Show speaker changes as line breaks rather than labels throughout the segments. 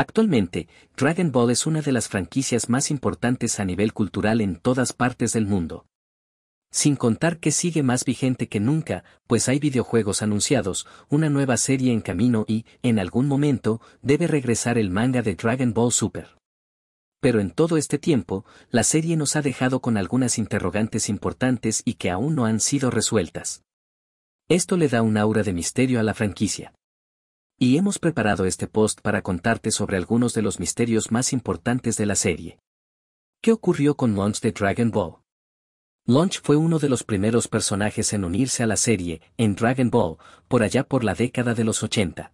Actualmente, Dragon Ball es una de las franquicias más importantes a nivel cultural en todas partes del mundo. Sin contar que sigue más vigente que nunca, pues hay videojuegos anunciados, una nueva serie en camino y, en algún momento, debe regresar el manga de Dragon Ball Super. Pero en todo este tiempo, la serie nos ha dejado con algunas interrogantes importantes y que aún no han sido resueltas. Esto le da un aura de misterio a la franquicia y hemos preparado este post para contarte sobre algunos de los misterios más importantes de la serie. ¿Qué ocurrió con Launch de Dragon Ball? Launch fue uno de los primeros personajes en unirse a la serie, en Dragon Ball, por allá por la década de los 80.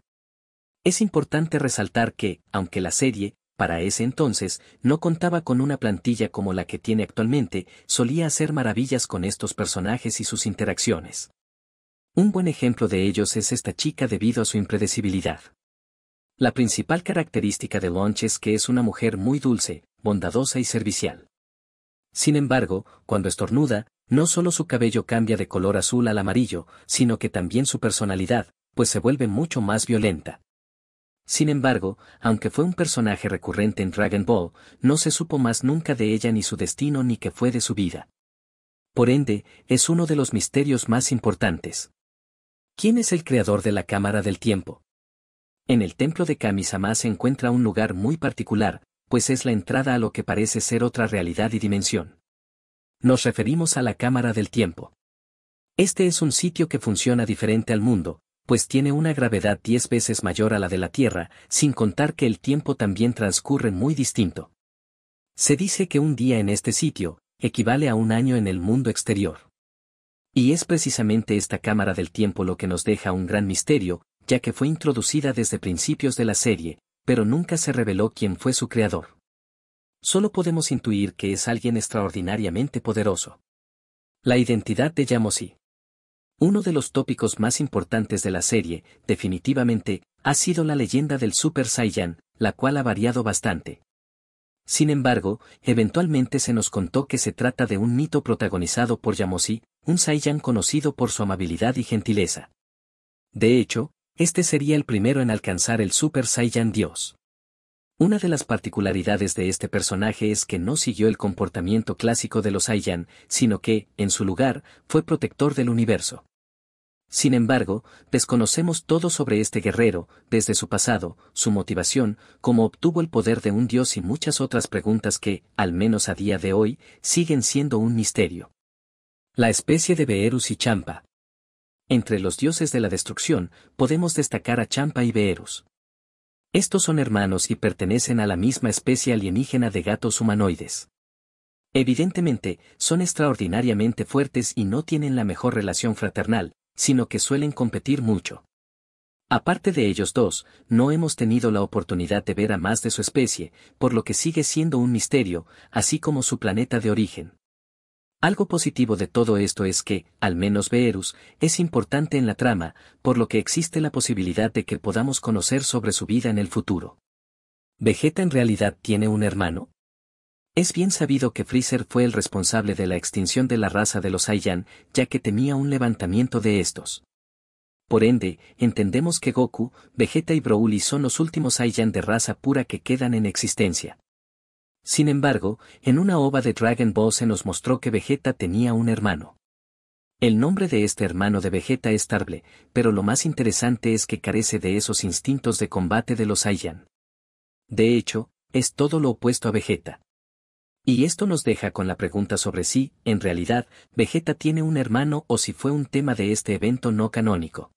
Es importante resaltar que, aunque la serie, para ese entonces, no contaba con una plantilla como la que tiene actualmente, solía hacer maravillas con estos personajes y sus interacciones. Un buen ejemplo de ellos es esta chica debido a su impredecibilidad. La principal característica de Launch es que es una mujer muy dulce, bondadosa y servicial. Sin embargo, cuando estornuda, no solo su cabello cambia de color azul al amarillo, sino que también su personalidad, pues se vuelve mucho más violenta. Sin embargo, aunque fue un personaje recurrente en Dragon Ball, no se supo más nunca de ella ni su destino ni qué fue de su vida. Por ende, es uno de los misterios más importantes. ¿Quién es el creador de la cámara del tiempo? En el templo de Kamisama se encuentra un lugar muy particular, pues es la entrada a lo que parece ser otra realidad y dimensión. Nos referimos a la cámara del tiempo. Este es un sitio que funciona diferente al mundo, pues tiene una gravedad diez veces mayor a la de la Tierra, sin contar que el tiempo también transcurre muy distinto. Se dice que un día en este sitio equivale a un año en el mundo exterior. Y es precisamente esta cámara del tiempo lo que nos deja un gran misterio, ya que fue introducida desde principios de la serie, pero nunca se reveló quién fue su creador. Solo podemos intuir que es alguien extraordinariamente poderoso. La identidad de Yamosi. Uno de los tópicos más importantes de la serie, definitivamente, ha sido la leyenda del Super Saiyan, la cual ha variado bastante. Sin embargo, eventualmente se nos contó que se trata de un mito protagonizado por Yamosi, un Saiyan conocido por su amabilidad y gentileza. De hecho, este sería el primero en alcanzar el Super Saiyan Dios. Una de las particularidades de este personaje es que no siguió el comportamiento clásico de los Saiyan, sino que, en su lugar, fue protector del universo. Sin embargo, desconocemos todo sobre este guerrero, desde su pasado, su motivación, cómo obtuvo el poder de un dios y muchas otras preguntas que, al menos a día de hoy, siguen siendo un misterio la especie de Beerus y Champa. Entre los dioses de la destrucción, podemos destacar a Champa y Beerus. Estos son hermanos y pertenecen a la misma especie alienígena de gatos humanoides. Evidentemente, son extraordinariamente fuertes y no tienen la mejor relación fraternal, sino que suelen competir mucho. Aparte de ellos dos, no hemos tenido la oportunidad de ver a más de su especie, por lo que sigue siendo un misterio, así como su planeta de origen. Algo positivo de todo esto es que, al menos Beerus, es importante en la trama, por lo que existe la posibilidad de que podamos conocer sobre su vida en el futuro. ¿Vegeta en realidad tiene un hermano? Es bien sabido que Freezer fue el responsable de la extinción de la raza de los Saiyan, ya que temía un levantamiento de estos. Por ende, entendemos que Goku, Vegeta y Broly son los últimos Saiyan de raza pura que quedan en existencia. Sin embargo, en una ova de Dragon Ball se nos mostró que Vegeta tenía un hermano. El nombre de este hermano de Vegeta es Tarble, pero lo más interesante es que carece de esos instintos de combate de los Saiyan. De hecho, es todo lo opuesto a Vegeta. Y esto nos deja con la pregunta sobre si, en realidad, Vegeta tiene un hermano o si fue un tema de este evento no canónico.